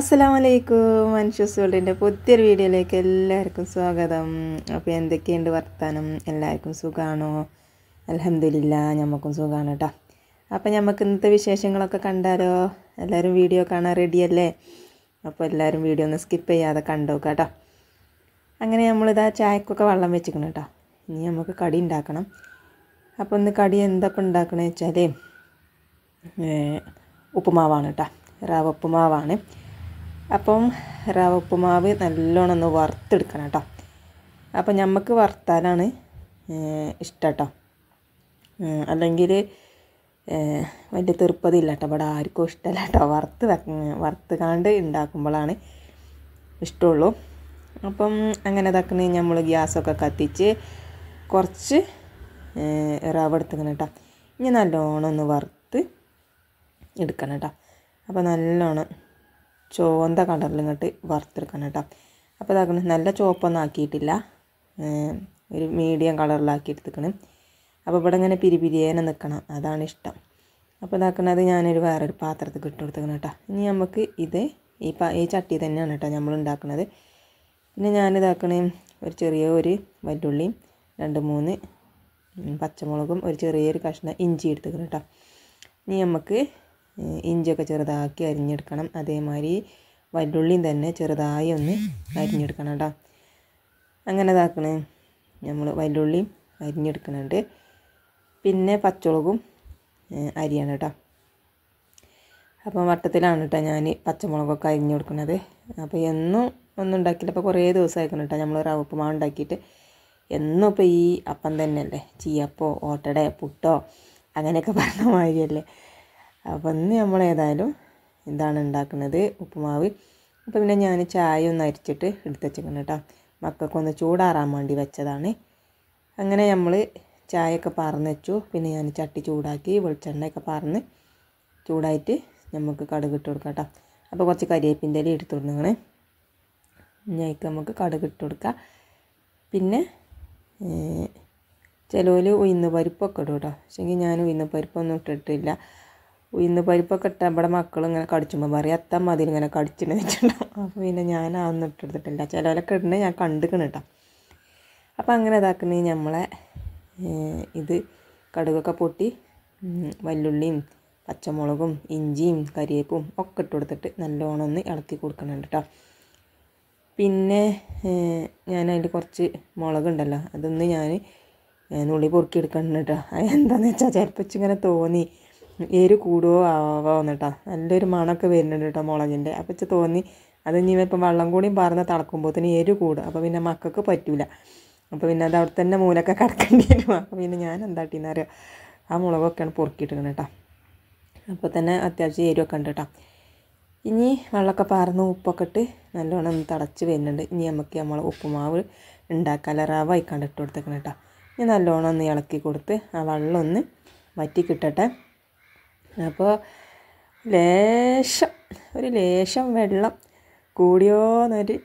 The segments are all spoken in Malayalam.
അസ്സാം വലൈക്കും മനുഷ്യസ് വേൾഡിൻ്റെ പുതിയൊരു വീഡിയോയിലേക്ക് എല്ലാവർക്കും സ്വാഗതം അപ്പോൾ എന്തൊക്കെയുണ്ട് വർത്താനം എല്ലാവർക്കും സുഖമാണോ അലഹമില്ല നമുക്കും സുഖമാണ് കേട്ടോ അപ്പോൾ നമുക്ക് ഇന്നത്തെ വിശേഷങ്ങളൊക്കെ കണ്ടാലോ എല്ലാവരും വീഡിയോ കാണാൻ റെഡിയല്ലേ അപ്പോൾ എല്ലാവരും വീഡിയോ ഒന്ന് സ്കിപ്പ് ചെയ്യാതെ കണ്ടു കേട്ടോ അങ്ങനെ നമ്മളിതാ ചായക്കൊക്കെ വെള്ളം വെച്ചിക്കണം കേട്ടോ ഇനി നമുക്ക് കടി ഉണ്ടാക്കണം അപ്പോൾ ഇന്ന് കടി എന്തൊക്കെ ഉണ്ടാക്കണമെന്ന് വെച്ചാൽ ഉപ്പുമാവാണ് കേട്ടോ റവ ഉപ്പുമാവാണ് അപ്പം റവ ഉപ്പുമാവ് നല്ലോണം ഒന്ന് വറുത്തെടുക്കണം കേട്ടോ അപ്പം നമുക്ക് വറുത്താലാണ് ഇഷ്ടം കേട്ടോ അല്ലെങ്കിൽ വലിയ തെറുപ്പതില്ല കേട്ടോ ഇവിടെ ആർക്കും ഇഷ്ടമല്ല കേട്ടോ വറുത്ത് വറുത്ത് കണ്ട് ഉണ്ടാക്കുമ്പോഴാണ് ഇഷ്ടമുള്ളൂ അപ്പം അങ്ങനെ ഇതാക്കണേ നമ്മൾ ഗ്യാസൊക്കെ കത്തിച്ച് കുറച്ച് റവ എടുത്തുക്കണം കേട്ടോ ഇനി നല്ലോണം ഒന്ന് വറുത്ത് എടുക്കണം കേട്ടോ അപ്പോൾ നല്ലോണം ചുവന്ത ഇങ്ങോട്ട് വറുത്തെടുക്കണം കേട്ടോ അപ്പോൾ ഇതാക്കണം നല്ല ചുവപ്പൊന്നും ആക്കിയിട്ടില്ല ഒരു മീഡിയം കളറിലാക്കി എടുത്തുക്കണം അപ്പോൾ ഇവിടെ ഇങ്ങനെ പിരിപിരിയേനെ നിൽക്കണം അതാണ് ഇഷ്ടം അപ്പോൾ ഇതാക്കണത് ഞാനൊരു വേറൊരു പാത്രത്തിൽ ഇട്ട് കൊടുത്തേക്കണം കേട്ടോ ഇനി നമുക്ക് ഇത് ഈ ഈ ചട്ടി തന്നെയാണ് കേട്ടോ നമ്മൾ ഉണ്ടാക്കുന്നത് പിന്നെ ഞാനിതാക്കണ ഒരു ചെറിയ ഒരു വല്ലുള്ളിയും രണ്ട് മൂന്ന് പച്ചമുളകും ഒരു ചെറിയൊരു കഷ്ണം ഇഞ്ചി എടുത്തേക്കണം കേട്ടോ ഇനി നമുക്ക് ഇഞ്ചിയൊക്കെ ചെറുതാക്കി അരിഞ്ഞെടുക്കണം അതേമാതിരി വല്ലുള്ളിയും തന്നെ ചെറുതായി ഒന്ന് അരിഞ്ഞെടുക്കണം കേട്ടോ അങ്ങനെ ഇതാക്കണേ നമ്മൾ വല്ലുള്ളിയും അരിഞ്ഞെടുക്കുന്നുണ്ട് പിന്നെ പച്ചമുളകും അരിയാണ് കേട്ടോ അപ്പോൾ വട്ടത്തിലാണ് കേട്ടോ ഞാൻ പച്ചമുളകൊക്കെ അരിഞ്ഞു കൊടുക്കുന്നത് അപ്പോൾ എന്നും ഒന്നും ഉണ്ടാക്കിയില്ല അപ്പോൾ കുറേ ദിവസമായിരിക്കണം കേട്ടോ നമ്മൾ റവപ്പുമാവ് ഉണ്ടാക്കിയിട്ട് എന്നും ഇപ്പോൾ ഈ അപ്പം തന്നെയല്ലേ ചീയപ്പോ ഓട്ടട പുട്ടോ അങ്ങനെയൊക്കെ പറഞ്ഞ മാതിരിയല്ലേ അപ്പം ഇന്ന് നമ്മൾ ഏതായാലും എന്താണ് ഉണ്ടാക്കുന്നത് ഉപ്പുമാവ് അപ്പോൾ പിന്നെ ഞാൻ ചായ ഒന്ന് അരിച്ചിട്ട് എടുത്ത് വെച്ചേക്കണം കേട്ടോ മക്കൾക്കൊന്ന് ചൂടാറാൻ വേണ്ടി വെച്ചതാണ് അങ്ങനെ നമ്മൾ ചായയൊക്കെ പറന്ന് വെച്ചു പിന്നെ ഞാൻ ചട്ടി ചൂടാക്കി വെളിച്ചെണ്ണയൊക്കെ പറന്ന് ചൂടായിട്ട് നമുക്ക് ഇട്ട് കൊടുക്കാം കേട്ടോ അപ്പോൾ കുറച്ച് കരിയേപ്പിൻ്റെ ഇല എടുത്ത് കൊടുക്കണം ഞയ്ക്ക് നമുക്ക് ഇട്ട് കൊടുക്കാം പിന്നെ ചിലവിൽ ഉഴുന്ന് പരിപ്പൊക്കെ ഇടും കേട്ടോ പക്ഷേങ്കിൽ ഞാൻ ഉഴുന്ന് പരിപ്പൊന്നും ഇട്ടിട്ടില്ല ഇന്ന് പരിപ്പൊക്കെ ഇട്ട ഇവിടെ മക്കൾ ഇങ്ങനെ കടിച്ചുമ്പോൾ പറയും അത്ത മതി ഇങ്ങനെ കടിച്ചിട്ട് വെച്ചിട്ടുണ്ടാവും അപ്പോൾ പിന്നെ ഞാൻ അന്ന് ഇട്ടെടുത്തിട്ടില്ല ചിലവരൊക്കെ ഇടണേ ഞാൻ കണ്ടുക്കണം കേട്ടോ അപ്പോൾ അങ്ങനെ ഇതാക്കണേ നമ്മളെ ഇത് കടുകൊക്കെ പൊട്ടി വല്ലുള്ളിയും പച്ചമുളകും ഇഞ്ചിയും കരിയേപ്പും ഒക്കെ ഇട്ട് കൊടുത്തിട്ട് നല്ലോണം ഒന്ന് ഇളക്കി കൊടുക്കണുണ്ട് കേട്ടോ പിന്നെ ഞാൻ അതിൽ കുറച്ച് മുളകുണ്ടല്ലോ അതൊന്ന് ഞാൻ നുള്ളി പൊറുക്കി എടുക്കണുണ്ട് കേട്ടോ അത് എന്താണെന്ന് വെച്ചാൽ ചിലപ്പോൾ ഇങ്ങനെ തോന്നി എരി കൂടുവോ ആവോ എന്നിട്ടാ നല്ലൊരു മണമൊക്കെ വരുന്നുണ്ട് കേട്ടോ മുളകിൻ്റെ അപ്പം ഇച്ച് തോന്നി അത് ഇനി ഇപ്പം വെള്ളം കൂടി പറഞ്ഞ് തിളക്കുമ്പോഴത്തേന് എരി കൂടും അപ്പോൾ പിന്നെ മക്കൾക്ക് പറ്റൂല അപ്പോൾ പിന്നെ അത് അവിടെ തന്നെ മൂലൊക്കെ കിടക്കേണ്ടി വരും അപ്പോൾ പിന്നെ ഞാൻ എന്താട്ടീന്നറിയാം ആ മുളകൊക്കെയാണ് പൊറുക്കിയിട്ടിരിക്കണം കേട്ടോ അപ്പോൾ തന്നെ അത്യാവശ്യം എരിവൊക്കെ ഉണ്ട് കേട്ടോ ഇനി വെള്ളമൊക്കെ പാർന്ന് ഉപ്പൊക്കെ ഇട്ട് നല്ലോണം തടച്ച് വരുന്നുണ്ട് ഇനി നമുക്ക് നമ്മൾ ഉപ്പുമാവ് ഉണ്ടാക്കാൻ റവ കണ്ടിട്ട് ഇട്ട് കൊടുത്തേക്കണം കേട്ടോ ഇനി നല്ലോണം ഒന്ന് ഇളക്കി കൊടുത്ത് ആ വെള്ളം ഒന്ന് വറ്റി കിട്ടട്ടെ അപ്പോൾ ലേശം ഒരു ലേശം വെള്ളം കൂടിയോന്നൊരു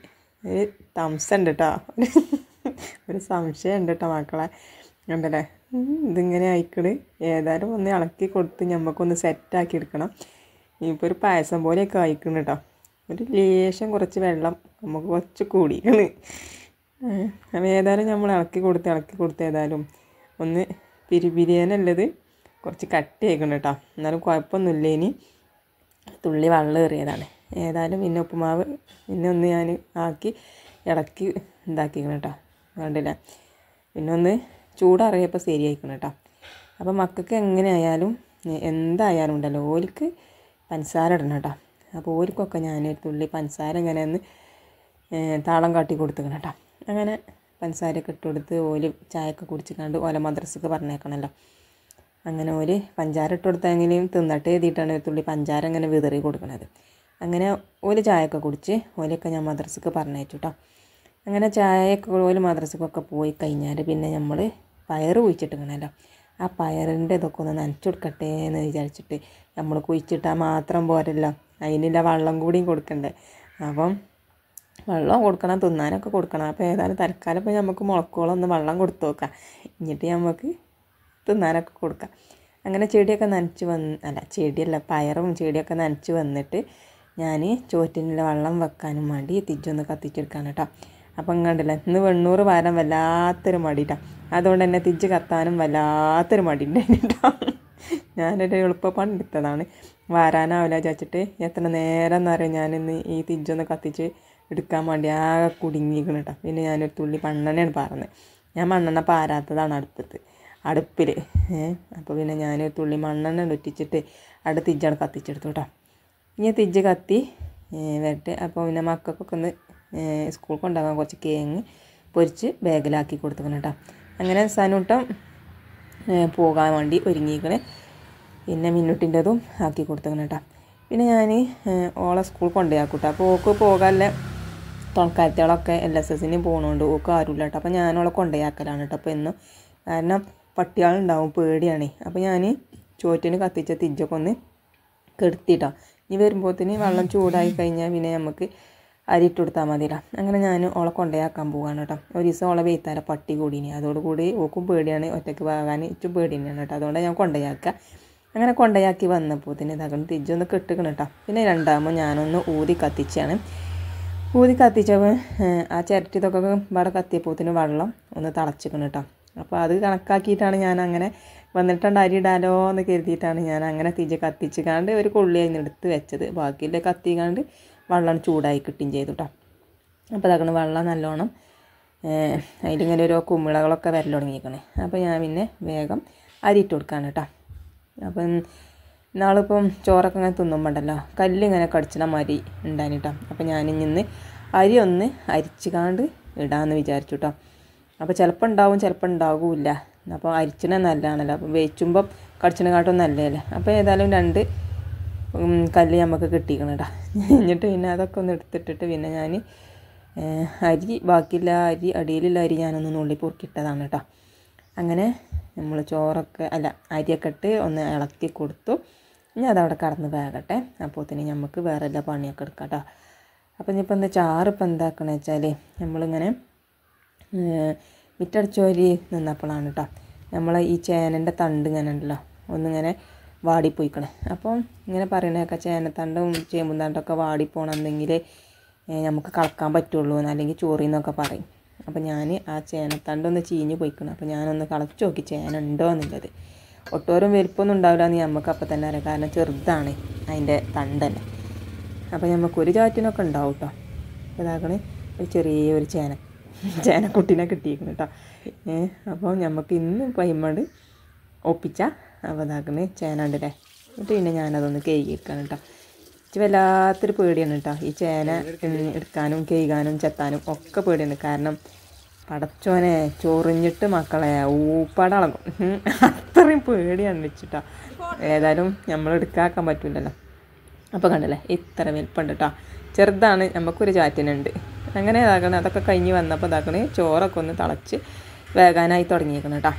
ഒരു തംസുണ്ട് കേട്ടോ ഒരു സംശയമുണ്ട് കേട്ടോ മക്കളെ ഉണ്ടല്ലേ ഇതിങ്ങനെ ആയിക്കണ് ഏതായാലും ഒന്ന് ഇളക്കി കൊടുത്ത് നമുക്കൊന്ന് സെറ്റാക്കി എടുക്കണം ഇപ്പോൾ ഒരു പായസം പോലെയൊക്കെ ആയിക്കണം കേട്ടോ ഒരു ലേശം കുറച്ച് വെള്ളം നമുക്ക് കുറച്ച് കൂടിയിരിക്കണ് അപ്പോൾ ഏതായാലും നമ്മൾ ഇളക്കി കൊടുത്ത് ഇളക്കി കൊടുത്ത് ഏതായാലും ഒന്ന് പിരിപിരിയാനുള്ളത് കുറച്ച് കട്ട് ആയിക്കൊണ്ട് കേട്ടോ എന്നാലും കുഴപ്പമൊന്നുമില്ല ഇനി തുള്ളി വെള്ളം എറിയതാണ് ഏതായാലും പിന്നെ ഉപ്പുമാവ് പിന്നെ ഒന്ന് ഞാൻ ആക്കി ഇടക്കി ഇതാക്കിക്കണം കേട്ടോ കണ്ടില്ല പിന്നെ ഒന്ന് ചൂടറിയപ്പോൾ ശരിയായിക്കണം കേട്ടോ അപ്പോൾ മക്കൾക്ക് എങ്ങനെയായാലും എന്തായാലും ഉണ്ടല്ലോ ഓലിക്ക് പഞ്ചസാര ഇടണം കേട്ടോ അപ്പോൾ ഓലിക്കൊക്കെ ഞാൻ തുള്ളി പഞ്ചസാര ഇങ്ങനെ ഒന്ന് താളം കാട്ടി കൊടുത്തുക്കണം കേട്ടോ അങ്ങനെ പഞ്ചസാരയൊക്കെ ഇട്ടുകൊടുത്ത് ഓല് ചായയൊക്കെ കുടിച്ചിട്ടാണ്ട് ഓല മദ്രസക്ക് പറഞ്ഞേക്കണമല്ലോ അങ്ങനെ ഒരു പഞ്ചാര ഇട്ട് എങ്ങനെയും തിന്നട്ടെ എഴുതിയിട്ടാണ് ഒരു തുള്ളി പഞ്ചാര അങ്ങനെ വിതറി കൊടുക്കുന്നത് അങ്ങനെ ഒരു ചായയൊക്കെ കുടിച്ച് ഓലൊക്കെ ഞാൻ മദ്രസക്ക് പറഞ്ഞയച്ചു കേട്ടോ അങ്ങനെ ചായയൊക്കെ ഓല് മദ്രസക്കൊക്കെ പോയി കഴിഞ്ഞാൽ പിന്നെ നമ്മൾ പയർ കുഴിച്ചിട്ടിങ്ങനല്ലോ ആ പയറിൻ്റെ ഇതൊക്കെ ഒന്ന് നനച്ചു കൊടുക്കട്ടെ എന്ന് വിചാരിച്ചിട്ട് നമ്മൾ കുഴിച്ചിട്ടാൽ മാത്രം പോരല്ലോ അതിനുള്ള വെള്ളം കൂടിയും കൊടുക്കണ്ടേ അപ്പം വെള്ളം കൊടുക്കണം തിന്നാനൊക്കെ കൊടുക്കണം അപ്പോൾ ഏതായാലും തൽക്കാലം ഇപ്പോൾ നമുക്ക് മുളക്കോളം ഒന്ന് വെള്ളം കൊടുത്തു നോക്കാം എന്നിട്ട് നമുക്ക് തിന്നാനൊക്കെ കൊടുക്കാം അങ്ങനെ ചെടിയൊക്കെ നനച്ച് വന്ന് അല്ല ചെടിയല്ല പയറും ചെടിയൊക്കെ നനച്ച് വന്നിട്ട് ഞാൻ ചോറ്റിനുള്ള വെള്ളം വെക്കാനും വേണ്ടി തിജൊന്ന് കത്തിച്ചെടുക്കാൻ കേട്ടോ അപ്പം കണ്ടില്ല ഇന്ന് വെണ്ണൂറ് വാരം വല്ലാത്തൊരു മടിയിട്ടാ അതുകൊണ്ട് തന്നെ തിജ് കത്താനും വല്ലാത്തൊരു മടി ഉണ്ടായിട്ടോ ഞാനൊരു എളുപ്പപ്പണി എടുത്തതാണ് വാരാനാവില്ല വിചാരിച്ചിട്ട് എത്ര നേരം പറയും ഞാനിന്ന് ഈ തിജൊന്ന് കത്തിച്ച് എടുക്കാൻ വേണ്ടി ആകെ കുടുങ്ങിയിരിക്കണം കേട്ടോ പിന്നെ ഞാനൊരു തുള്ളി പണ്ണനെയാണ് പറഞ്ഞത് ഞാൻ മണ്ണെണ്ണ പാരാത്തതാണ് അടുത്തത് അടുപ്പിൽ അപ്പോൾ പിന്നെ ഞാൻ തുള്ളി മണ്ണെണ്ണ ഒറ്റിച്ചിട്ട് അവിടെ തിജ്ജാണ് കത്തിച്ചെടുത്തു കേട്ടോ ഇനി തിജ്ജ് കത്തി വരട്ടെ അപ്പോൾ പിന്നെ മക്കൾക്കൊക്കെ ഒന്ന് സ്കൂൾ കൊണ്ടാകാൻ കുറച്ച് കേങ്ങ് പൊരിച്ച് ബാഗിലാക്കി കൊടുത്തിക്കണം കേട്ടോ അങ്ങനെ സനൂട്ടം പോകാൻ വേണ്ടി ഒരുങ്ങിക്കണ് പിന്നെ മിന്നുട്ടിൻ്റെതും ആക്കി കൊടുത്തിക്കണം കേട്ടോ പിന്നെ ഞാൻ ഓളെ സ്കൂൾ കൊണ്ടുപോയാക്കൂട്ടോ അപ്പോൾ ഓക്ക് പോകാനല്ല തുണക്കാരത്തികളൊക്കെ എൽ എസ് എസിന് പോകണോണ്ട് ഓക്ക് ആരുമില്ല കേട്ടോ അപ്പോൾ ഞാനോളെ കൊണ്ടുപോയാക്കലാണ് കേട്ടോ അപ്പോൾ എന്നും കാരണം പട്ടിയാളുണ്ടാവും പേടിയാണ് അപ്പോൾ ഞാൻ ചോറ്റിന് കത്തിച്ച തിജ്ജൊക്കെ ഒന്ന് കെടുത്തിട്ടാണ് ഇനി വരുമ്പോഴത്തേന് വെള്ളം ചൂടായി കഴിഞ്ഞാൽ പിന്നെ നമുക്ക് ഇട്ട് കൊടുത്താൽ മതിയില്ല അങ്ങനെ ഞാൻ ഓളെ കൊണ്ടയാക്കാൻ പോവാണ് കേട്ടോ ഒരു ദിവസം ഓളെ വെയ്ത്താര പട്ടി കൂടിനി അതോടുകൂടി ഓക്കും പേടിയാണ് ഒറ്റയ്ക്ക് പോകാൻ ഇച്ചും പേടിയാണ് കേട്ടോ അതുകൊണ്ട് ഞാൻ കൊണ്ടയാക്കുക അങ്ങനെ കൊണ്ടയാക്കി വന്നപ്പോൾ തന്നെ ഇതാക്കണം തിരിച്ചൊന്ന് കെട്ടിക്കണം കേട്ടോ പിന്നെ രണ്ടാകുമ്പോൾ ഞാനൊന്ന് ഊതി കത്തിച്ചാണ് ഊതി കത്തിച്ചപ്പോൾ ആ ചിരട്ടി ഇതൊക്കെ ഇവിടെ കത്തിയപ്പോൾ വെള്ളം ഒന്ന് തിളച്ചിക്കണം കേട്ടോ അപ്പോൾ അത് കണക്കാക്കിയിട്ടാണ് ഞാൻ അങ്ങനെ വന്നിട്ടുണ്ട് അരി ഇടാലോ എന്ന് കരുതിയിട്ടാണ് ഞാൻ അങ്ങനെ തീജ കത്തിച്ച് കാണ്ട് ഒരു കൊള്ളി അതിന് എടുത്ത് വെച്ചത് ബാക്കിയുള്ള കത്തി കണ്ട് വെള്ളം ചൂടായി കിട്ടുകയും ചെയ്തു കേട്ടോ അപ്പോൾ അതങ്ങനെ വെള്ളം നല്ലോണം അതിലിങ്ങനെ ഓരോ കുമിളകളൊക്കെ വരൽ തുടങ്ങിയിരിക്കണേ അപ്പോൾ ഞാൻ പിന്നെ വേഗം അരി ഇട്ട് കൊടുക്കാണ് കേട്ടോ അപ്പം നാളിപ്പം ചോറൊക്കെ ഇങ്ങനെ തിന്നുമ്പോണ്ടല്ലോ കല്ലിങ്ങനെ കടിച്ചിട മരി ഉണ്ടായിട്ടോ അപ്പം ഞാൻ ഇന്ന് അരി ഒന്ന് അരിച്ച് കാണ്ട് ഇടാമെന്ന് വിചാരിച്ചു കേട്ടോ അപ്പോൾ ചിലപ്പോൾ ഉണ്ടാവും ചിലപ്പോൾ ഉണ്ടാകില്ല അപ്പോൾ അരിച്ചിന് നല്ലതാണല്ലോ അപ്പോൾ വേച്ചുമ്പം കാട്ടും നല്ലതല്ലേ അപ്പോൾ ഏതായാലും രണ്ട് കല്ല് നമുക്ക് കിട്ടിക്കണടാ എന്നിട്ട് പിന്നെ അതൊക്കെ ഒന്ന് എടുത്തിട്ടിട്ട് പിന്നെ ഞാൻ അരി ബാക്കിയുള്ള അരി അടിയിലുള്ള അരി ഞാനൊന്ന് നുള്ളി പൊറുക്കിയിട്ടതാണ് കേട്ടോ അങ്ങനെ നമ്മൾ ചോറൊക്കെ അല്ല അരിയൊക്കെ ഇട്ട് ഒന്ന് ഇളക്കി കൊടുത്തു ഇനി അതവിടെ കടന്ന് വേകട്ടെ തന്നെ നമുക്ക് വേറെ എല്ലാ പണിയൊക്കെ എടുക്കാം കേട്ടോ അപ്പോൾ ഇനിയിപ്പോൾ എന്താ ചാറ് ഇപ്പോൾ എന്താക്കണമെന്ന് വെച്ചാൽ നമ്മളിങ്ങനെ മിറ്റടിച്ചോരി നിന്നപ്പോഴാണ് കേട്ടോ നമ്മളെ ഈ ചേനൻ്റെ തണ്ട് ഇങ്ങനെ ഉണ്ടല്ലോ ഒന്നിങ്ങനെ വാടിപ്പോയിക്കണേ അപ്പോൾ ഇങ്ങനെ പറയണതൊക്കെ ചേനത്തണ്ടും ചേമ്പും തണ്ടൊക്കെ വാടിപ്പോണമെന്നെങ്കിൽ നമുക്ക് കളക്കാൻ പറ്റുള്ളൂ അല്ലെങ്കിൽ ചോറിന്നൊക്കെ പറയും അപ്പോൾ ഞാൻ ആ ചേനത്തണ്ടൊന്ന് ചീഞ്ഞ് പോയിക്കണം അപ്പോൾ ഞാനൊന്ന് കളച്ച് നോക്കി ചേന ഉണ്ടോ എന്നുള്ളത് ഒട്ടോരം വലിപ്പമൊന്നും ഉണ്ടാവില്ല എന്ന് നമുക്ക് അപ്പോൾ തന്നെ അറിയാം കാരണം ചെറുതാണ് അതിൻ്റെ തണ്ടല്ലേ അപ്പോൾ നമുക്കൊരു ചാറ്റിനൊക്കെ ഉണ്ടാവും കേട്ടോ ഇതാക്കണേ ഒരു ചെറിയൊരു ചേന ചേനക്കുട്ടീനെ കിട്ടിയിരിക്കുന്നു കേട്ടോ ഏഹ് അപ്പോൾ നമുക്ക് ഇന്ന് പൈമണ്ട് ഒപ്പിച്ച അപ്പോൾ ഇതാക്കുന്നത് ചേനണ്ടല്ലേ എന്നിട്ട് പിന്നെ ഞാനതൊന്ന് കേൾക്കിയിരിക്കാണ് കേട്ടോ ഇച്ചിരി വല്ലാത്തൊരു പേടിയാണ് കേട്ടോ ഈ ചേന എടുക്കാനും കേൾക്കാനും ചെത്താനും ഒക്കെ പേടിയാണ് കാരണം പടച്ചോനെ ചൊറിഞ്ഞിട്ട് മക്കളെ ഊപ്പടളകും അത്രയും പേടിയാണ് വെച്ചിട്ടാ ഏതായാലും നമ്മൾ എടുക്കാക്കാൻ പറ്റില്ലല്ലോ അപ്പോൾ കണ്ടല്ലേ ഇത്ര വലിപ്പമുണ്ട് കേട്ടോ ചെറുതാണ് നമുക്കൊരു ചാറ്റിനുണ്ട് അങ്ങനെ ഇതാക്കണേ അതൊക്കെ കഴിഞ്ഞ് വന്നപ്പോൾ ഇതാക്കണേ ചോറൊക്കെ ഒന്ന് തിളച്ച് വേകാനായി തുടങ്ങിയിരിക്കണം കേട്ടോ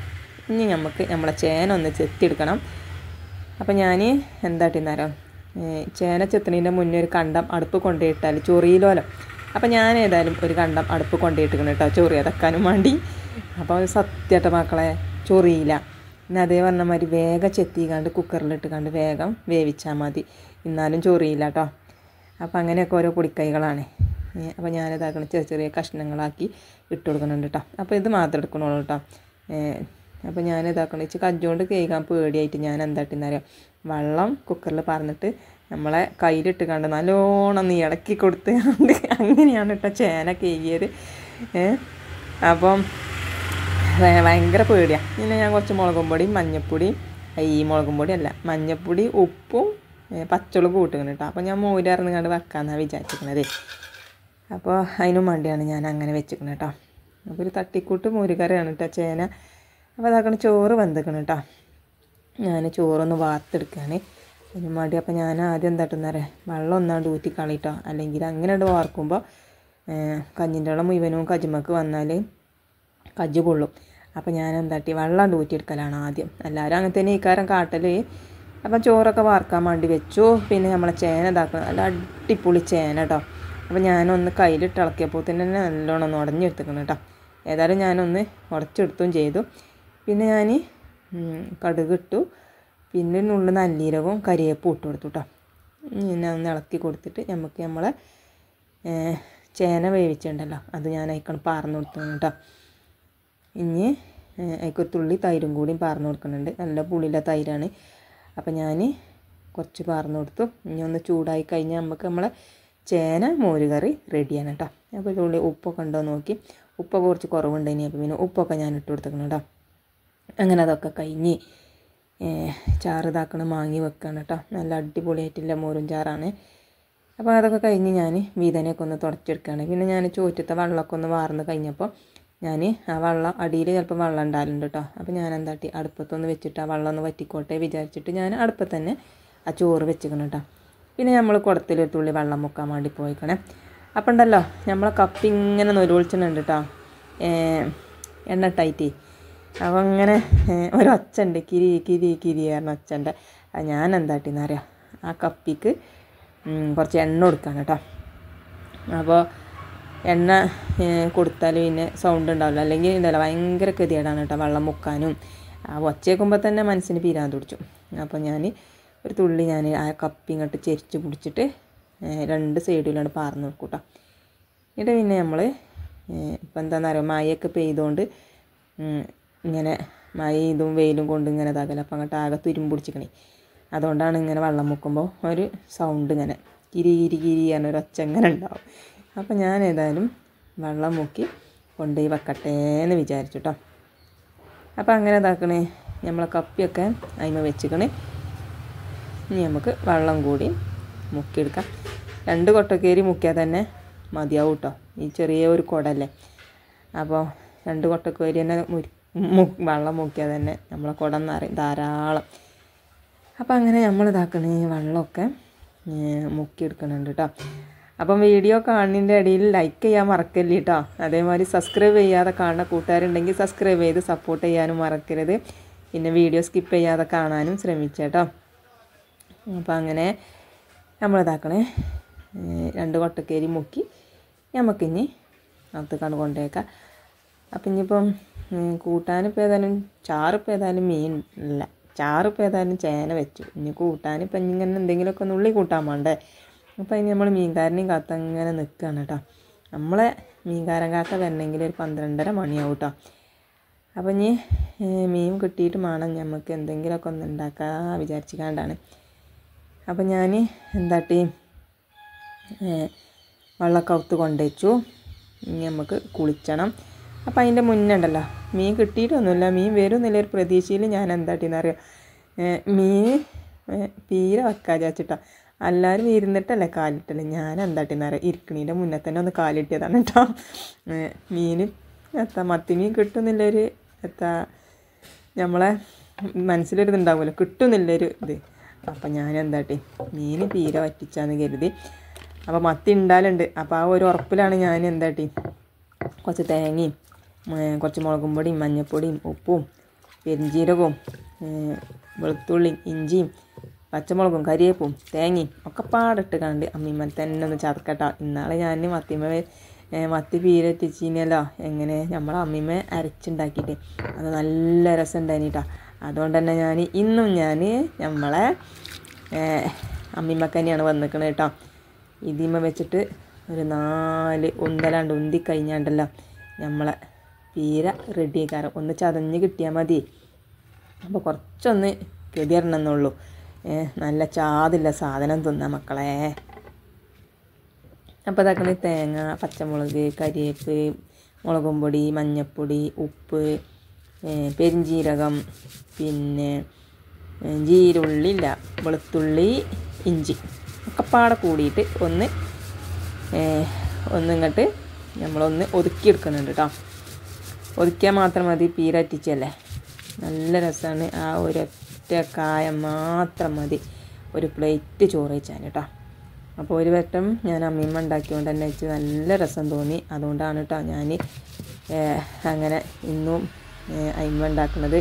ഇനി നമുക്ക് നമ്മളെ ചേന ഒന്ന് ചെത്തിയെടുക്കണം അപ്പോൾ ഞാൻ എന്താട്ടിന്നേരം ചേന ചെത്തണീൻ്റെ മുന്നേ ഒരു കണ്ടം അടുപ്പ് കൊണ്ടുപോയിട്ടാൽ ചൊറിയിലോലം അപ്പോൾ ഞാൻ ഏതായാലും ഒരു കണ്ടം അടുപ്പ് കൊണ്ടുപോയിട്ടിരിക്കണം കേട്ടോ ചൊറി അതക്കാനും വേണ്ടി അപ്പോൾ സത്യമായിട്ട് മക്കളെ ചൊറിയില്ല പിന്നെ അതേ പറഞ്ഞ മാതിരി വേഗം ചെത്തിക്കാണ്ട് കുക്കറിലിട്ട് കണ്ട് വേഗം വേവിച്ചാൽ മതി എന്നാലും ചൊറിയില്ല കേട്ടോ അപ്പം അങ്ങനെയൊക്കെ ഓരോ പൊടിക്കൈകളാണേ അപ്പോൾ ഞാനതാക്കണം ചെറിയ ചെറിയ കഷ്ണങ്ങളാക്കി ഇട്ട് കൊടുക്കുന്നുണ്ട് കേട്ടോ അപ്പോൾ ഇത് മാത്രം എടുക്കണുള്ളൂ കേട്ടോ അപ്പോൾ ഞാൻ ഇതാക്കണം വെച്ച് കജ്ജോണ്ട് കേൾക്കാൻ പേടിയായിട്ട് ഞാൻ എന്താ അറിയാം വെള്ളം കുക്കറിൽ പറഞ്ഞിട്ട് നമ്മളെ കയ്യിലിട്ട് കണ്ട് നല്ലോണം നീ ഇളക്കി കൊടുത്ത് അങ്ങനെയാണ് കേട്ടോ ചേന കേകിയത് അപ്പം ഭയങ്കര പേടിയാണ് പിന്നെ ഞാൻ കുറച്ച് മുളകും പൊടിയും മഞ്ഞപ്പൊടിയും ഈ മുളകും പൊടി അല്ല മഞ്ഞപ്പൊടി ഉപ്പും പച്ചള് കൂട്ടുകൊണ്ട് കേട്ടോ അപ്പോൾ ഞാൻ മോര് കണ്ട് വെക്കാമെന്നാണ് വിചാരിക്കുന്നത് അപ്പോൾ അതിനും വേണ്ടിയാണ് ഞാൻ അങ്ങനെ വെച്ചിരിക്കുന്നത് കേട്ടോ അപ്പോൾ ഒരു തട്ടിക്കൂട്ട് മോരുകറിയാണ് കേട്ടോ ചേന അപ്പോൾ അതാക്കണ ചോറ് വെന്തിക്കണം കേട്ടോ ഞാൻ ചോറൊന്ന് വാർത്തെടുക്കുകയാണ് അതിനും വേണ്ടി അപ്പോൾ ഞാൻ ആദ്യം എന്താ കിട്ടുന്നറേ വെള്ളം ഒന്നാണ്ട് ഊറ്റി കളിട്ടോ അല്ലെങ്കിൽ അങ്ങനെ ഉണ്ട് വാർക്കുമ്പോൾ കഞ്ഞിൻ്റെ വെള്ളം മുഴുവനും കജുമക്ക് വന്നാൽ കജ്ജു കൊള്ളും അപ്പോൾ ഞാൻ എന്താട്ടി വെള്ളം ഊറ്റിയെടുക്കലാണ് ആദ്യം എല്ലാവരും അങ്ങനെ തന്നെ ഇക്കാരം കാട്ടൽ അപ്പം ചോറൊക്കെ വാർക്കാൻ വേണ്ടി വെച്ചു പിന്നെ നമ്മളെ ചേന ഇതാക്കണം നല്ല അടിപൊളി ചേന കേട്ടോ അപ്പോൾ ഞാനൊന്ന് കയ്യിലിട്ട് ഇളക്കിയപ്പോൾ തന്നെ നല്ലോണം ഒന്ന് ഉടഞ്ഞെടുത്തേക്കണം കേട്ടോ ഏതായാലും ഞാനൊന്ന് ഉടച്ചെടുത്തും ചെയ്തു പിന്നെ ഞാൻ കടുകിട്ടു പിന്നെ ഉള്ളിൽ നല്ലീരകവും കരിയേപ്പും ഇട്ട് കൊടുത്തു കേട്ടോ പിന്നെ ഒന്ന് ഇളക്കി കൊടുത്തിട്ട് നമുക്ക് നമ്മളെ ചേന വേവിച്ചിട്ടുണ്ടല്ലോ അത് ഞാൻ അയക്കണം പാർന്നു കൊടുത്തു കേട്ടോ ഇനി അതിക്കൊരു തുള്ളി തൈരും കൂടിയും പാർന്നു കൊടുക്കുന്നുണ്ട് നല്ല പുളിയുള്ള തൈരാണ് അപ്പം ഞാൻ കുറച്ച് പാർന്നു കൊടുത്തു ഇനി ഒന്ന് ചൂടായി കഴിഞ്ഞാൽ നമുക്ക് നമ്മളെ ചേന മോരുകറി റെഡിയാണ് കേട്ടോ അപ്പോൾ ഇതിനുള്ളിൽ ഉപ്പൊക്കെ ഉണ്ടോ നോക്കി ഉപ്പൊക്കെ കുറച്ച് കുറവുണ്ട് ഇനി അപ്പോൾ പിന്നെ ഉപ്പൊക്കെ ഞാൻ ഇട്ട് കൊടുത്തേക്കണം കേട്ടോ അങ്ങനെ അതൊക്കെ കഴിഞ്ഞ് ചാറ് ഇതാക്കണം മാങ്ങി വെക്കുകയാണ് കേട്ടോ നല്ല അടിപൊളിയായിട്ടുള്ള മോരും ചാറാണ് അപ്പോൾ അതൊക്കെ കഴിഞ്ഞ് ഞാൻ വീതനെയൊക്കെ ഒന്ന് തുടച്ചെടുക്കുകയാണ് പിന്നെ ഞാൻ ചോറ്റത്തെ വെള്ളമൊക്കെ ഒന്ന് വാർന്ന് കഴിഞ്ഞപ്പോൾ ഞാൻ ആ വെള്ളം അടിയിൽ ചിലപ്പോൾ വെള്ളം ഉണ്ടാകലുണ്ട് കേട്ടോ അപ്പോൾ ഞാൻ എന്താട്ടി അടുപ്പത്തൊന്ന് വെച്ചിട്ട് ആ വെള്ളം ഒന്ന് വറ്റിക്കോട്ടെ വിചാരിച്ചിട്ട് ഞാൻ അടുപ്പത്തന്നെ ആ ചോറ് വെച്ചിക്കണം കേട്ടോ പിന്നെ നമ്മൾ കുടത്തിലൊരു തുള്ളി വെള്ളം മുക്കാൻ വേണ്ടി പോയിക്കണേ അപ്പം ഉണ്ടല്ലോ നമ്മളെ കപ്പി ഇങ്ങനെ നൊരുവിളിച്ചിട്ടുണ്ട് കേട്ടോ എണ്ണ ടൈറ്റി അപ്പോൾ അങ്ങനെ ഒരൊച്ചുണ്ട് കിരി കിരി കിരി പറഞ്ഞ ഒച്ചുണ്ട് ഞാൻ എന്താ ഇട്ടിന്നറിയാം ആ കപ്പിക്ക് കുറച്ച് എണ്ണ കൊടുക്കുകയാണ് കേട്ടോ അപ്പോൾ എണ്ണ കൊടുത്താൽ പിന്നെ സൗണ്ട് ഉണ്ടാവില്ല അല്ലെങ്കിൽ ഉണ്ടല്ലോ ഭയങ്കര ഗതികേടാണ് കേട്ടോ വെള്ളം മുക്കാനും ആ ഒച്ച കേൾക്കുമ്പോൾ തന്നെ മനസ്സിന് പിരാന്ത് തുടിച്ചു അപ്പോൾ ഞാൻ ഒരു തുള്ളി ഞാൻ ആ കപ്പി ഇങ്ങോട്ട് ചെരിച്ച് പിടിച്ചിട്ട് രണ്ട് സൈഡിലാണ് പാർന്ന് വെക്കും കേട്ടോ എന്നിട്ട് പിന്നെ നമ്മൾ ഇപ്പം എന്താണെന്ന് അറിയാം മഴയൊക്കെ പെയ്തുകൊണ്ട് ഇങ്ങനെ മഴ ഇതും വെയിലും കൊണ്ട് ഇങ്ങനെ ഇതാക്കല അപ്പം അങ്ങോട്ട് ആകെ തുരുമ്പിടിച്ചിക്കണേ അതുകൊണ്ടാണ് ഇങ്ങനെ വെള്ളം മുക്കുമ്പോൾ ഒരു സൗണ്ട് ഇങ്ങനെ കിരി കിരി കിരി എന്നൊരു ഒച്ച ഇങ്ങനെ ഉണ്ടാവും അപ്പം ഞാൻ ഏതായാലും വെള്ളം മുക്കി കൊണ്ടുപോയി വെക്കട്ടെ എന്ന് വിചാരിച്ചു കേട്ടോ അപ്പം അങ്ങനെ ഇതാക്കണേ നമ്മളെ കപ്പിയൊക്കെ അതിമ വെച്ചിക്കണേ ഇനി നമുക്ക് വെള്ളം കൂടി മുക്കിയെടുക്കാം രണ്ട് കൊട്ടക്കേരി മുക്കിയാൽ തന്നെ മതിയാവും കേട്ടോ ഈ ചെറിയ ഒരു കുടല്ലേ അപ്പോൾ രണ്ട് കൊട്ടക്കേരി തന്നെ വെള്ളം മുക്കിയാൽ തന്നെ നമ്മളെ കുടം നിറയും ധാരാളം അപ്പോൾ അങ്ങനെ നമ്മൾ ഈ വെള്ളമൊക്കെ മുക്കിയെടുക്കണുണ്ട് കേട്ടോ അപ്പം വീഡിയോ കാണുന്നതിൻ്റെ ഇടയിൽ ലൈക്ക് ചെയ്യാൻ മറക്കല്ലേ കേട്ടോ അതേമാതിരി സബ്സ്ക്രൈബ് ചെയ്യാതെ കാണുന്ന കൂട്ടുകാരുണ്ടെങ്കിൽ സബ്സ്ക്രൈബ് ചെയ്ത് സപ്പോർട്ട് ചെയ്യാനും മറക്കരുത് പിന്നെ വീഡിയോ സ്കിപ്പ് ചെയ്യാതെ കാണാനും ശ്രമിച്ചേട്ടോ അപ്പോൾ അങ്ങനെ നമ്മളിതാക്കണേ രണ്ട് കൊട്ടക്കേരി മുക്കി നമുക്കിനി അകത്തേക്കാണ് കൊണ്ടുപോയേക്കാം അപ്പം ഇനിയിപ്പം കൂട്ടാനിപ്പോൾ ഏതായാലും ചാറിപ്പോൾ ഏതായാലും മീൻ അല്ല ചാറിപ്പോൾ ഏതായാലും ചേന വെച്ചു ഇനി കൂട്ടാനിപ്പം ഇങ്ങനെ എന്തെങ്കിലുമൊക്കെ ഒന്ന് ഉള്ളി കൂട്ടാൻ വേണ്ടേ അപ്പോൾ ഇനി നമ്മൾ മീൻകാരനെയും കാത്ത ഇങ്ങനെ നിൽക്കുകയാണ് കേട്ടോ നമ്മളെ മീൻകാരൻ കാക്ക വരണമെങ്കിൽ ഒരു പന്ത്രണ്ടര മണിയാവും കേട്ടോ അപ്പം ഇനി മീൻ കിട്ടിയിട്ട് വേണം നമുക്ക് എന്തെങ്കിലുമൊക്കെ ഒന്ന് ഉണ്ടാക്കാൻ വിചാരിച്ചിക്കാണ്ടാണ് അപ്പം ഞാൻ എന്താട്ടി വെള്ളമൊക്കെ ഒത്ത് കൊണ്ടുവച്ചു ഇനി നമുക്ക് കുളിക്കണം അപ്പം അതിൻ്റെ മുന്നേ ഉണ്ടല്ലോ മീൻ കിട്ടിയിട്ടൊന്നുമില്ല മീൻ വരുമെന്നില്ല ഒരു പ്രതീക്ഷയിൽ ഞാൻ എന്താട്ടിന്നറിയാം മീൻ തീരെ വെക്കാതെ വെച്ചിട്ടാ എല്ലാവരും ഇരുന്നിട്ടല്ലേ കാലിട്ടല്ലേ ഞാൻ എന്താട്ടിന്നറിയാം ഇരിക്കണീൻ്റെ മുന്നേ തന്നെ ഒന്ന് കാലിട്ടിയതാണ് കേട്ടോ മീൻ എത്താ മത്തി മീൻ കിട്ടുന്നില്ലൊരു എത്താ നമ്മളെ മനസ്സിലൊരിതുണ്ടാവുമല്ലോ കിട്ടുന്നില്ലൊരു ഇത് അപ്പം ഞാൻ എന്താട്ടി മീൻ തീരെ വറ്റിച്ചാന്ന് കരുതി അപ്പോൾ മത്തി ഉണ്ടാലുണ്ട് അപ്പം ആ ഒരു ഉറപ്പിലാണ് ഞാൻ എന്താട്ടി കുറച്ച് തേങ്ങയും കുറച്ച് മുളകും പൊടിയും മഞ്ഞൾപ്പൊടിയും ഉപ്പും പെരിഞ്ചീരകവും വെളുത്തുള്ളിയും ഇഞ്ചിയും പച്ചമുളകും കരിയേപ്പും തേങ്ങയും ഒക്കെ പാടിട്ട് കണ്ട് അമ്മീമ്മ തന്നെ ഒന്ന് ചതക്കട്ട ഇന്നാളെ ഞാൻ മത്തിമ്മ മത്തി പീരെത്തിച്ചിനല്ലോ എങ്ങനെ നമ്മളെ അമ്മീമ്മ അരച്ചുണ്ടാക്കിയിട്ട് അത് നല്ല രസം ഉണ്ടായിട്ടാ അതുകൊണ്ട് തന്നെ ഞാൻ ഇന്നും ഞാൻ നമ്മളെ അമ്മിമ്മക്കന്നെയാണ് വന്നിക്കണത് കേട്ടോ ഇതിമ്മ വെച്ചിട്ട് ഒരു നാല് ഉന്തലാണ്ട് ഉന്തി കഴിഞ്ഞാണ്ടല്ലോ നമ്മളെ പീര റെഡി കാരണം ഒന്ന് ചതഞ്ഞ് കിട്ടിയാൽ മതി അപ്പോൾ കുറച്ചൊന്ന് കെതിയറണമെന്നുള്ളൂ നല്ല ചാതില്ല സാധനം തിന്നാം മക്കളെ അപ്പോൾ ഇതാക്കണ തേങ്ങ പച്ചമുളക് കരിയേപ്പ് മുളകും പൊടി മഞ്ഞൾപ്പൊടി ഉപ്പ് പെരിഞ്ജീരകം പിന്നെ ജീരുള്ളി ഇല്ല വെളുത്തുള്ളി ഇഞ്ചി ഒക്കെ പാടെ കൂടിയിട്ട് ഒന്ന് ഒന്നിങ്ങോട്ട് നമ്മളൊന്ന് ഒതുക്കിയെടുക്കുന്നുണ്ട് കേട്ടോ ഒതുക്കിയാൽ മാത്രം മതി പീരാറ്റിച്ചല്ലേ നല്ല രസമാണ് ആ ഒരൊറ്റ കായ മാത്രം മതി ഒരു പ്ലേറ്റ് ചോറ് വെച്ചാൽ കേട്ടോ അപ്പോൾ ഒരു വട്ടം ഞാൻ അമ്മീമ്മ ഉണ്ടാക്കിയതുകൊണ്ട് തന്നെ വെച്ച് നല്ല രസം തോന്നി അതുകൊണ്ടാണ് കേട്ടോ ഞാൻ അങ്ങനെ ഇന്നും അയിമ ഉണ്ടാക്കുന്നത്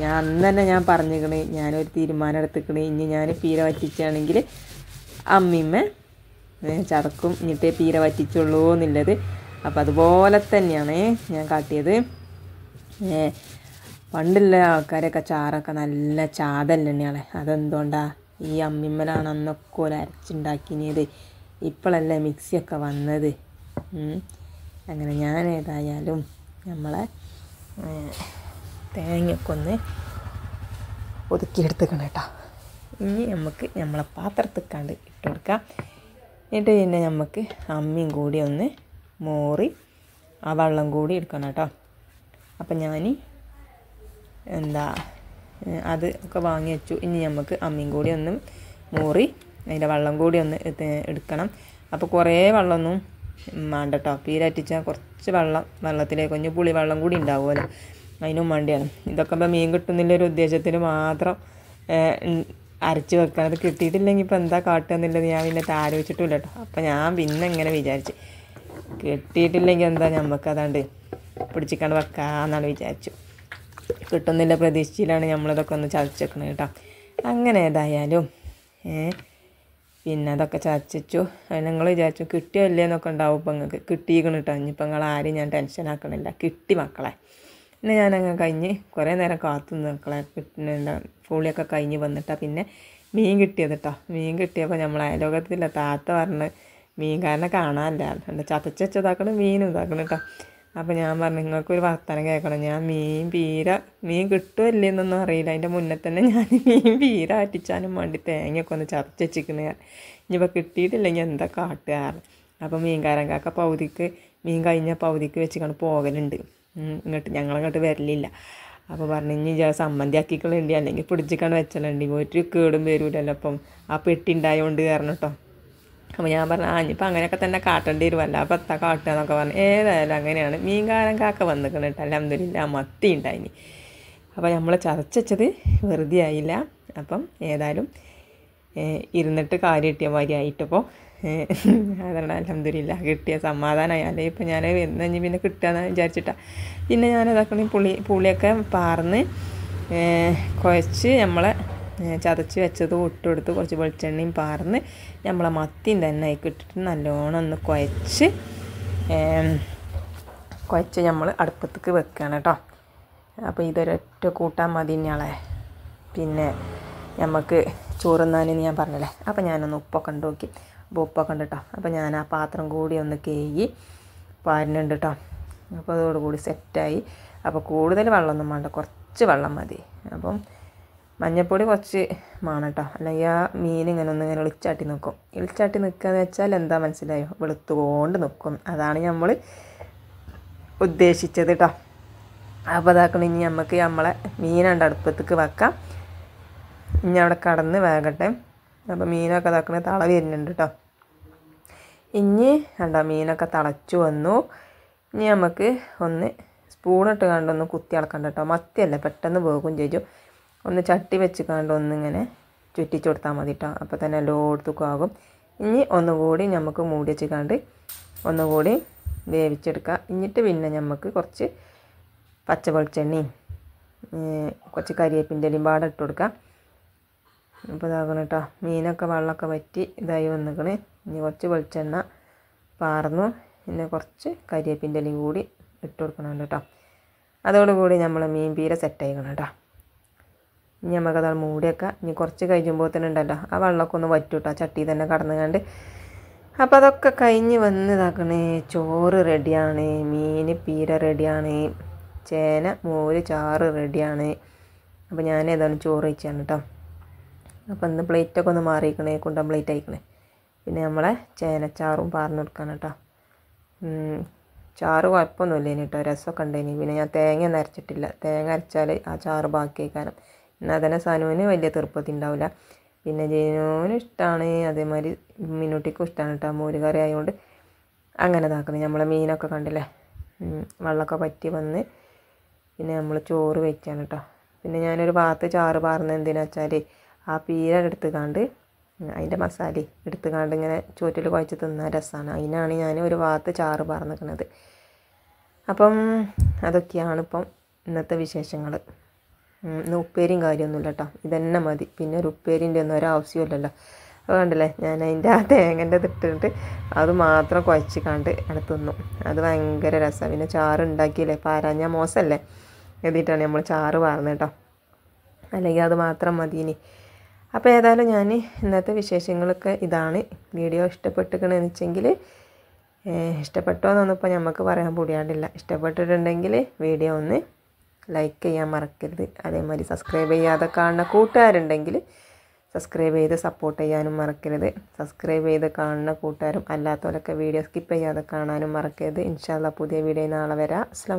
ഞാൻ അന്ന് തന്നെ ഞാൻ പറഞ്ഞിരിക്കണേ ഞാനൊരു തീരുമാനം എടുത്തിക്കണേ ഇനി ഞാൻ പീര വറ്റിച്ചാണെങ്കിൽ അമ്മിമ്മ ചടക്കും എന്നിട്ടേ പീര വറ്റിച്ചുള്ളൂ എന്നുള്ളത് അപ്പം അതുപോലെ തന്നെയാണ് ഞാൻ കാട്ടിയത് പണ്ടുള്ള ആൾക്കാരൊക്കെ ചാറൊക്കെ നല്ല ചാതല്ല തന്നെയാണ് അതെന്തുകൊണ്ടാ ഈ അമ്മിമ്മലാണ് അന്നൊക്കെ ഒരു അരച്ചുണ്ടാക്കിയത് ഇപ്പോഴല്ലേ മിക്സിയൊക്കെ വന്നത് അങ്ങനെ ഞാൻ ഏതായാലും നമ്മളെ തേങ്ങക്കൊന്ന് ഒന്ന് ഒതുക്കിയെടുത്തേക്കണം കേട്ടോ ഇനി നമുക്ക് നമ്മളെ പാത്രത്തിക്കാണ്ട് ഇട്ട് കൊടുക്കാം എന്നിട്ട് പിന്നെ നമുക്ക് അമ്മിയും കൂടി ഒന്ന് മോറി ആ വെള്ളം കൂടി എടുക്കണം കേട്ടോ അപ്പം ഞാൻ എന്താ അത് ഒക്കെ വാങ്ങി വെച്ചു ഇനി നമുക്ക് അമ്മിയും കൂടി ഒന്ന് മോറി അതിൻ്റെ വെള്ളം കൂടി ഒന്ന് എടുക്കണം അപ്പോൾ കുറേ വെള്ളമൊന്നും വേണ്ട കേട്ടോ പീരറ്റിച്ചാൽ കുറച്ച് വെള്ളം വെള്ളത്തിലേക്ക് ഒന്ന് പുളി വെള്ളം കൂടി ഉണ്ടാവുമല്ലോ അതിനും വേണ്ടിയാണ് ഇതൊക്കെ ഇപ്പോൾ മീൻ ഒരു ഉദ്ദേശത്തിന് മാത്രം അരച്ച് വെക്കാൻ അത് കിട്ടിയിട്ടില്ലെങ്കിൽ ഇപ്പോൾ എന്താ കാട്ടുക എന്നുള്ളത് ഞാൻ പിന്നെ താലോചിച്ചിട്ടില്ല കേട്ടോ അപ്പോൾ ഞാൻ പിന്നെ ഇങ്ങനെ വിചാരിച്ച് കിട്ടിയിട്ടില്ലെങ്കിൽ എന്താ നമുക്ക് അതാണ്ട് പിടിച്ചിക്കാണ്ട് വെക്കാന്നാണ് വിചാരിച്ചു കിട്ടുന്നില്ല പ്രതീക്ഷയിലാണ് നമ്മളിതൊക്കെ ഒന്ന് ചതച്ചേക്കണത് കേട്ടോ അങ്ങനെ ഏതായാലും ഏഹ് പിന്നെ അതൊക്കെ ചതച്ചു നിങ്ങൾ വിചാരിച്ചു കിട്ടിയല്ലേ എന്നൊക്കെ ഉണ്ടാവും ഇപ്പം നിങ്ങൾക്ക് കിട്ടിയിരിക്കണം കേട്ടോ ഇനിയിപ്പോൾ നിങ്ങൾ ആരെയും ഞാൻ ടെൻഷൻ ആക്കണില്ല കിട്ടി മക്കളെ പിന്നെ ഞാൻ കഴിഞ്ഞ് കുറേ നേരം കാത്തു മക്കളെ പിന്നെ എന്താ കഴിഞ്ഞ് വന്നിട്ടാ പിന്നെ മീൻ കിട്ടിയത് കേട്ടോ മീൻ കിട്ടിയപ്പോൾ നമ്മൾ അയലോകത്തില്ല താത്ത പറഞ്ഞ് മീൻകാരനെ കാണാനില്ല ചതച്ചതാക്കണം മീനും ഇതാക്കണം കേട്ടോ അപ്പോൾ ഞാൻ പറഞ്ഞു നിങ്ങൾക്കൊരു വർത്തമാനം കേൾക്കണം ഞാൻ മീൻ പീര മീൻ കിട്ടുമല്ലേ എന്നൊന്നും അറിയില്ല അതിൻ്റെ മുന്നേ തന്നെ ഞാൻ മീൻ പീര അറ്റിച്ചാനും വേണ്ടി തേങ്ങയൊക്കെ ഒന്ന് ചതച്ച് വെച്ചിരിക്കണേ ഇനിയിപ്പോൾ കിട്ടിയിട്ടില്ലെങ്കിൽ എന്താ കാട്ടുകാരൻ അപ്പോൾ മീൻകാരൻ കാക്ക പൗതിക്ക് മീൻ കഴിഞ്ഞ പൗതിക്ക് വെച്ചിക്കൊണ്ട് പോകലുണ്ട് ഇങ്ങോട്ട് ഞങ്ങളങ്ങോട്ട് വരലില്ല അപ്പോൾ പറഞ്ഞു ഇനി ഞാൻ സമ്മതി ആക്കിക്കളുണ്ട് അല്ലെങ്കിൽ പിടിച്ചിക്കാണ് വെച്ചാലുണ്ട് ഒരു കേടും വരൂലല്ലോ അപ്പം ആ പെട്ടി ഉണ്ടായതുകൊണ്ട് കാരണം കേട്ടോ അപ്പം ഞാൻ പറഞ്ഞു ആ ഇനിയിപ്പോൾ അങ്ങനെയൊക്കെ തന്നെ കാട്ടേണ്ടി വരുമല്ല അപ്പം എത്താ കാട്ടുക എന്നൊക്കെ പറഞ്ഞു ഏതായാലും അങ്ങനെയാണ് മീൻ കാലം കാക്ക വന്നിക്കണം കേട്ടോ അലഹമില്ല മത്തി ഉണ്ടായിനി അപ്പം നമ്മൾ ചതച്ചത് വെറുതെ ആയില്ല അപ്പം ഏതായാലും ഇരുന്നിട്ട് കാര്യം കിട്ടിയ മാതിരി ആയിട്ടപ്പോൾ അതാണ് അലഹമില്ല കിട്ടിയ സമാധാനമായി അല്ലെങ്കിൽ ഇപ്പം ഞാൻ എന്നി പിന്നെ കിട്ടുക എന്ന് വിചാരിച്ചിട്ടാ പിന്നെ ഞാനതാക്കണേ പുളി പുളിയൊക്കെ പാർന്ന് കുഴച്ച് നമ്മളെ ചതച്ച് വെച്ചത് ഇട്ടുകൊടുത്ത് കുറച്ച് വെളിച്ചെണ്ണയും പാർന്ന് നമ്മളെ മത്തിയും തന്നെ ആയിക്കിട്ടിട്ട് നല്ലോണം ഒന്ന് കുഴച്ച് കുഴച്ച് നമ്മൾ അടുപ്പത്തേക്ക് വെക്കണം കേട്ടോ അപ്പോൾ ഇതൊരൊറ്റ കൂട്ടാൻ മതി ഞങ്ങളെ പിന്നെ നമുക്ക് ചോറുന്നാനെന്ന് ഞാൻ പറഞ്ഞല്ലേ അപ്പോൾ ഞാനൊന്ന് ഉപ്പൊക്കെ ഉണ്ട് നോക്കി അപ്പോൾ ഉപ്പൊക്കെ ഉണ്ട് കേട്ടോ അപ്പോൾ ഞാൻ ആ പാത്രം കൂടി ഒന്ന് കേയി പാരിനുണ്ട് കേട്ടോ അപ്പോൾ അതോടുകൂടി സെറ്റായി അപ്പോൾ കൂടുതൽ വെള്ളമൊന്നും വേണ്ട കുറച്ച് വെള്ളം മതി അപ്പം മഞ്ഞൾപ്പൊടി കുറച്ച് മാണട്ടോ അല്ലെങ്കിൽ ആ മീൻ ഇങ്ങനെ ഒന്ന് ഇങ്ങനെ ഇളിച്ചാട്ടി നിൽക്കും ഇളിച്ചാട്ടി നിൽക്കുക എന്ന് വെച്ചാൽ എന്താ മനസ്സിലായോ വെളുത്തുകൊണ്ട് നിൽക്കും അതാണ് നമ്മൾ ഉദ്ദേശിച്ചത് കേട്ടോ അപ്പോൾ അതാക്കണം ഇനി നമുക്ക് നമ്മളെ മീനുണ്ട് അടുപ്പത്തേക്ക് വെക്കാം ഇനി അവിടെ കടന്ന് വേകട്ടെ അപ്പോൾ മീനൊക്കെ അതാക്കണ തള വരുന്നുണ്ട് കേട്ടോ ഇനി കണ്ടോ മീനൊക്കെ തളച്ചു വന്നു ഇനി നമുക്ക് ഒന്ന് സ്പൂണിട്ട് കണ്ടൊന്ന് കുത്തി അളക്കണ്ട കേട്ടോ മത്തിയല്ലേ പെട്ടെന്ന് വേകും ചേച്ചു ഒന്ന് ചട്ടി വെച്ച് കണ്ട് ഒന്നിങ്ങനെ ചുറ്റിച്ച് കൊടുത്താൽ മതി കേട്ടോ അപ്പോൾ തന്നെ എല്ലായിടത്തേക്കും ആകും ഇനി ഒന്നുകൂടി നമുക്ക് മൂടി വെച്ച് കണ്ട് ഒന്നുകൂടി വേവിച്ചെടുക്കുക എന്നിട്ട് പിന്നെ നമുക്ക് കുറച്ച് പച്ച വെളിച്ചെണ്ണയും കുറച്ച് കരിയേപ്പിൻ്റെ ഇലയും പാടെ ഇട്ട് കൊടുക്കുക അപ്പോൾ ഇതാക്കണം കേട്ടോ മീനൊക്കെ വെള്ളമൊക്കെ വറ്റി ഇതായി വന്നിക്കണ് ഇനി കുറച്ച് വെളിച്ചെണ്ണ പാർന്നു പിന്നെ കുറച്ച് കരിയേപ്പിൻ്റെ ഇലയും കൂടി ഇട്ട് കൊടുക്കണം കേട്ടോ അതോടുകൂടി നമ്മൾ മീൻ പീര സെറ്റ് ആയിക്കണം കേട്ടോ ഇനി നമുക്കത് മൂടിയൊക്കെ ഇനി കുറച്ച് കഴിയുമ്പോൾ തന്നെ ഉണ്ടല്ലോ ആ വെള്ളമൊക്കെ ഒന്ന് വറ്റൂട്ടോ ചട്ടി തന്നെ കടന്നുകൊണ്ട് അപ്പോൾ അതൊക്കെ കഴിഞ്ഞ് വന്ന് ഇതാക്കണേ ചോറ് റെഡിയാണ് മീൻ പീര റെഡിയാണ് ചേന മോര് ചാറ് റെഡിയാണ് അപ്പോൾ ഞാൻ ഏതാണ് ചോറ് വെച്ചാണ് കേട്ടോ അപ്പോൾ ഇന്ന് പ്ലേറ്റൊക്കെ ഒന്ന് മാറിയിക്കണേ കുണ്ടം പ്ലേറ്റ് ആയിക്കണേ പിന്നെ നമ്മളെ ചേനച്ചാറും പാർന്നു കൊടുക്കാണ് കേട്ടോ ചാറ് കുഴപ്പമൊന്നുമില്ല കേട്ടോ രസമൊക്കെ ഉണ്ടായിനി പിന്നെ ഞാൻ തേങ്ങ ഒന്നും അരച്ചിട്ടില്ല തേങ്ങ അരച്ചാൽ ആ ചാറ് ബാക്കി വയ്ക്കാനും നദന സാനുവിന് വലിയ തീർപ്പത്തി ഉണ്ടാവില്ല പിന്നെ ജനുവിനും ഇഷ്ടമാണ് അതേമാതിരി മിന്നുട്ടിക്കും ഇഷ്ടമാണ് കേട്ടോ മോരുകറി ആയതുകൊണ്ട് അങ്ങനെ ഇതാക്കുന്നത് നമ്മളെ മീനൊക്കെ കണ്ടില്ലേ വെള്ളമൊക്കെ പറ്റി വന്ന് പിന്നെ നമ്മൾ ചോറ് വെച്ചാണ് കേട്ടോ പിന്നെ ഞാനൊരു ഭാഗത്ത് ചാറ് പാർന്ന് എന്തിനാ വെച്ചാൽ ആ പീര എടുത്ത് കണ്ട് അതിൻ്റെ മസാല എടുത്ത് കണ്ട് ഇങ്ങനെ ചോറ്റിൽ കുഴച്ച് തിന്നാൻ രസമാണ് അതിനാണ് ഞാൻ ഒരു ഭാഗത്ത് ചാറ് പാർന്നിരിക്കുന്നത് അപ്പം അതൊക്കെയാണ് ഇപ്പം ഇന്നത്തെ വിശേഷങ്ങൾ എന്നാൽ ഉപ്പേരിയും കാര്യമൊന്നുമില്ല കേട്ടോ ഇതന്നെ മതി പിന്നെ ഒരു ഉപ്പേരിൻ്റെ ഒന്നും ഒരാവശ്യമില്ലല്ലോ അപ്പോൾ കണ്ടല്ലേ ഞാൻ അതിൻ്റെ ആ തേങ്ങൻ്റെ തിട്ടിട്ട് അത് മാത്രം കുഴച്ച് കണ്ട് അവിടെ തിന്നു അത് ഭയങ്കര രസമാണ് പിന്നെ ചാറ് ഉണ്ടാക്കിയില്ലേ പാരാഞ്ഞ മോശമല്ലേ എഴുതിയിട്ടാണ് നമ്മൾ ചാറ് പാർന്നത് കേട്ടോ അല്ലെങ്കിൽ അത് മാത്രം മതി ഇനി അപ്പോൾ ഏതായാലും ഞാൻ ഇന്നത്തെ വിശേഷങ്ങളൊക്കെ ഇതാണ് വീഡിയോ ഇഷ്ടപ്പെട്ടിരിക്കണമെന്ന് വെച്ചെങ്കിൽ ഇഷ്ടപ്പെട്ടോ എന്നൊന്നും ഇപ്പോൾ നമുക്ക് പറയാൻ കൂടിയാണ്ടില്ല ഇഷ്ടപ്പെട്ടിട്ടുണ്ടെങ്കിൽ വീഡിയോ ഒന്ന് ലൈക്ക് ചെയ്യാൻ മറക്കരുത് അതേമാതിരി സബ്സ്ക്രൈബ് ചെയ്യാതെ കാണുന്ന കൂട്ടുകാരുണ്ടെങ്കിൽ സബ്സ്ക്രൈബ് ചെയ്ത് സപ്പോർട്ട് ചെയ്യാനും മറക്കരുത് സബ്സ്ക്രൈബ് ചെയ്ത് കാണുന്ന കൂട്ടുകാരും അല്ലാത്തവരൊക്കെ വീഡിയോ സ്കിപ്പ് ചെയ്യാതെ കാണാനും മറക്കരുത് ഇൻഷാല്ല പുതിയ വീഡിയോ നാളെ വരാം അസ്ലാം